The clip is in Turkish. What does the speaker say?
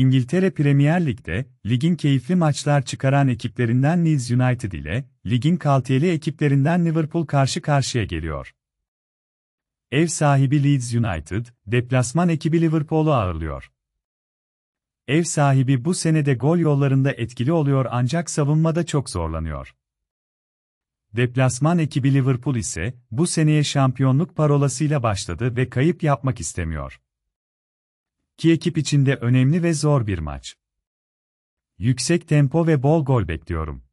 İngiltere Premier Lig'de, ligin keyifli maçlar çıkaran ekiplerinden Leeds United ile, ligin kaliteli ekiplerinden Liverpool karşı karşıya geliyor. Ev sahibi Leeds United, deplasman ekibi Liverpool'u ağırlıyor. Ev sahibi bu senede gol yollarında etkili oluyor ancak savunmada çok zorlanıyor. Deplasman ekibi Liverpool ise bu seneye şampiyonluk parolasıyla başladı ve kayıp yapmak istemiyor. İki ekip içinde önemli ve zor bir maç. Yüksek tempo ve bol gol bekliyorum.